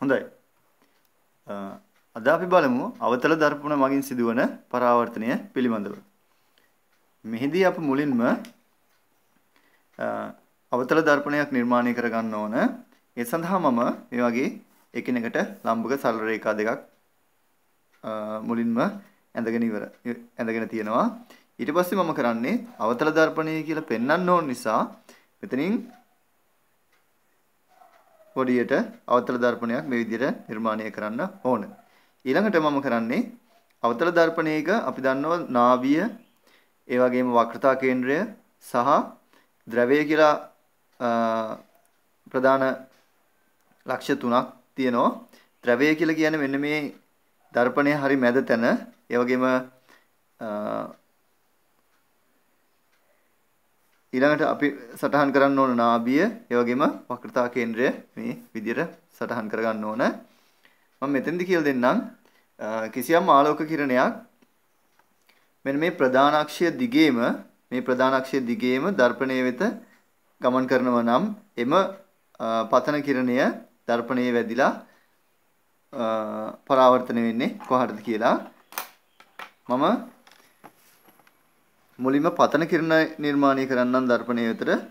හොඳයි. අද අපි බලමු අවතල දර්පණ මගින් සිදුවන පරාවර්තනය පිළිබඳව. මෙහිදී අප මුලින්ම අවතල දර්පණයක් නිර්මාණය කරගන්න ඕන. ඒ සඳහා මම මේ වගේ එකිනෙකට ලම්බක සරල රේඛා දෙකක් මුලින්ම ඇඳගෙන ඉවර ඇඳගෙන තියෙනවා. ඊට පස්සේ මම කරන්නේ අවතල දර්පණය කියලා පෙන්වන්න ඕන නිසා මෙතනින් පොඩියට අවතල දර්පණයක් මේ විදිහට නිර්මාණය කරන්න ඕන. ඊළඟට මම කරන්නේ අවතල දර්පණයක අපි දන්නවා නාභිය, ඒ වගේම වක්‍රතා කේන්ද්‍රය සහ ද්‍රවය කියලා ප්‍රධාන ලක්ෂ්‍ය තුනක් තියෙනවා. ද්‍රවය කියලා කියන්නේ මෙන්න මේ දර්පණය හරි මැද තැන, ඒ වගේම ඊළඟට අපි සටහන් කරන්න ඕන නාභිය, ඒ වගේම වක්‍රතා කේන්ද්‍රය මේ විදිහට සටහන් කරගන්න ඕන. මම මෙතෙන්දි කියලා දෙන්නම් කිසියම් ආලෝක කිරණයක් මෙන්න මේ ප්‍රධාන අක්ෂය දිගේම මේ ප්‍රධාන අක්ෂය දිගේම දර්පණය වෙත ගමන් කරනවා නම් එම පතන කිරණය දර්පණයේ වැදිලා පරාවර්තන වෙන්නේ කොහටද කියලා මම මුලින්ම පතන කිරණ නිර්මාණය කරන්නම් දර්පණය වෙතට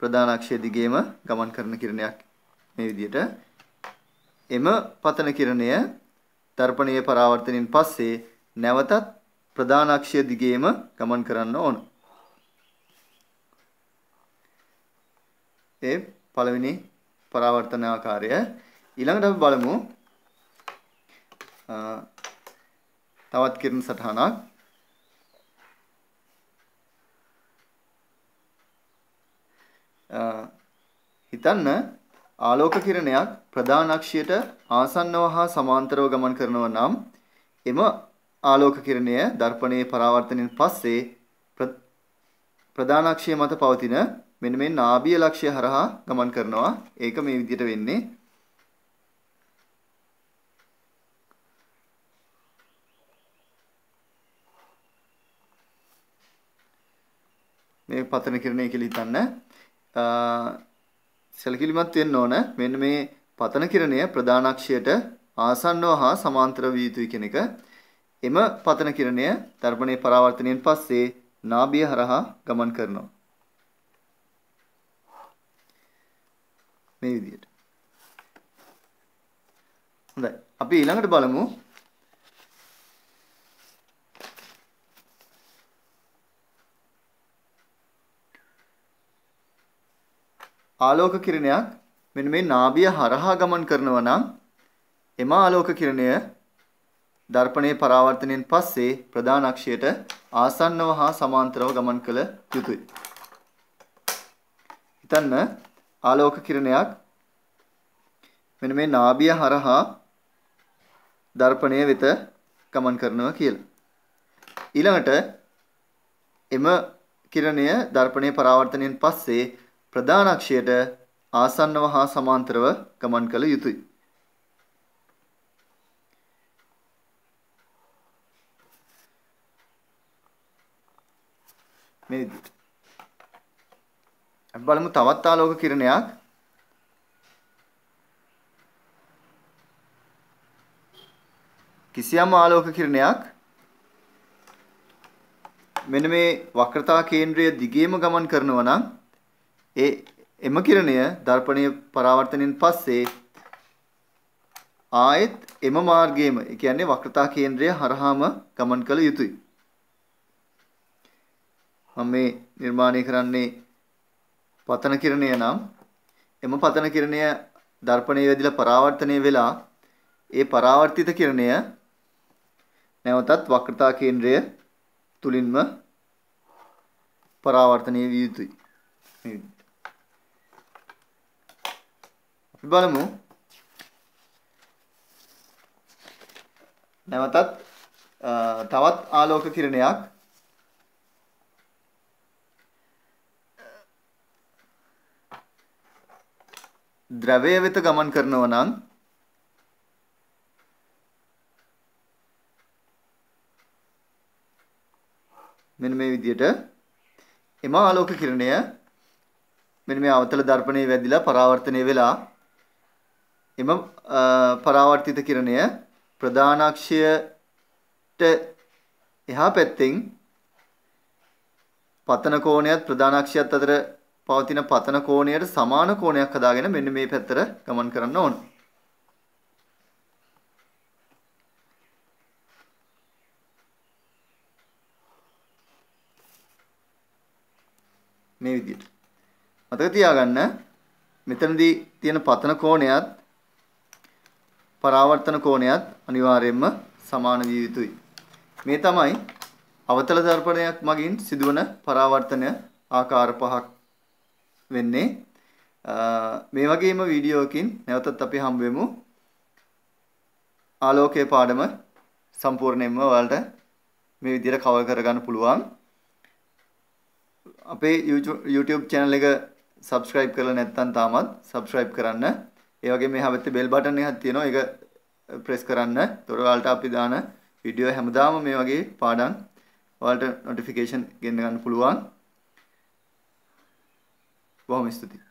ප්‍රධාන අක්ෂය දිගේම ගමන් කරන කිරණයක් මේ විදිහට එම පතන කිරණය දර්පණයේ පරාවර්තනයෙන් පස්සේ නැවතත් ප්‍රධාන අක්ෂය දිගේම ගමන් කරන්න ඕන. ඒ පළවෙනි පරාවර්තන ආකාරය ඊළඟට අපි බලමු තවත් කිරණ සටහනක් හිතන්න ආලෝක කිරණයක් ප්‍රධාන අක්ෂයට ආසන්නව හා සමාන්තරව ගමන් කරනවා නම් එම ආලෝක කිරණය දර්පණයේ පරාවර්තනයෙන් පස්සේ ප්‍රධාන අක්ෂය මත පවතින මෙන්න මේ නාභිය ලක්ෂය හරහා ගමන් කරනවා. ඒක මේ විදිහට වෙන්නේ. මේ පතන කිරණය කියලා හිතන්න. සැලකිලිමත් වෙන්න ඕන මෙන්න මේ පතන කිරණය ප්‍රධානක්ෂයට ආසන්නව හා සමාන්තර විය යුතුයි කියන එක. එම පතන කිරණය දර්පණයේ පරාවර්තනයෙන් පස්සේ නාභිය හරහා ගමන් කරනවා. මේ විදිහට. හොඳයි. අපි ඊළඟට බලමු ආලෝක කිරණයක් මෙන්න මේ නාභිය හරහා ගමන් කරනවා නම් එම ආලෝක කිරණය දර්පණයේ පරාවර්තනයෙන් පස්සේ ප්‍රධාන අක්ෂයට ආසන්නව හා සමාන්තරව ගමන් කළ යුතුය. හිතන්න ආලෝක කිරණයක් මෙන්න මේ නාභිය හරහා දර්පණය වෙත ගමන් කරනවා කියලා. ඊළඟට එම කිරණය දර්පණයේ පරාවර්තනයෙන් පස්සේ ප්‍රධාන අක්ෂයට ආසන්නව හා සමාන්තරව ගමන් කළ යුතුය. මේ විදිහට. අපි බලමු තවත් ආලෝක කිරණයක්. කිසියම් ආලෝක කිරණයක් මෙන්න මේ වක්‍රතා කේන්ද්‍රය දිගේම ගමන් කරනවා නම් ඒ එම කිරණය දර්පණය පරාවර්තනයෙන් පස්සේ ආයෙත් එම මාර්ගයේම ඒ කියන්නේ වක්‍රතා කේන්ද්‍රය හරහාම ගමන් කළ යුතුය. මම මේ නිර්මාණය කරන්නේ පතන කිරණය නම් එම පතන කිරණය දර්පණයේ වැදිලා පරාවර්තනය වෙලා ඒ පරාවර්තිත කිරණය නැවතත් වක්‍රතා කේන්ද්‍රය තුලින්ම පරාවර්තනය විය යුතුයි. බලමු. නැවතත් තවත් ආලෝක කිරණයක් ද්‍රවය වෙත ගමන් කරනවා නම් මෙන්න මේ විදියට එම ආලෝක කිරණය මෙන්න මේ අවතල දර්පණයේ වැදිලා පරාවර්තනය වෙලා එම පරාවර්තිත කිරණය ප්‍රධානක්ෂයට එහා පැත්තෙන් පතන කෝණයත් ප්‍රධානක්ෂයත් අතර පවතින පතන කෝණයට සමාන කෝණයක් හදාගෙන මෙන්න මේ පැත්තට ගමන් කරන්න ඕන. මේ විදිහට. මතක තියාගන්න මෙතනදී තියෙන පතන කෝණයත් පරාවර්තන කෝණයත් අනිවාර්යයෙන්ම සමාන විය යුතුයි. මේ තමයි අවතල දර්පණයක් මගින් සිදුවන පරාවර්තනය ආකාර පහක් වෙන්නේ. මේ වගේම වීඩියෝකින් නැවතත් අපි හම් වෙමු. ආලෝකයේ පාඩම සම්පූර්ණයෙන්ම ඔයාලට මේ විදිහට කවර් කරගන්න පුළුවන්. අපේ YouTube channel එක subscribe කරලා නැත්නම් තාමත් subscribe කරන්න ඒ වගේ මෙහා පැත්තේ බෙල් බටන් එකක් තියෙනවා. ඒක ප්‍රෙස් කරන්න. එතකොට ඔයාලට අපි දාන වීඩියෝ හැමදාම මේ වගේ පාඩම් ඔයාලට notification ගෙන්න ගන්න පුළුවන්. බොහොම ස්තුතියි.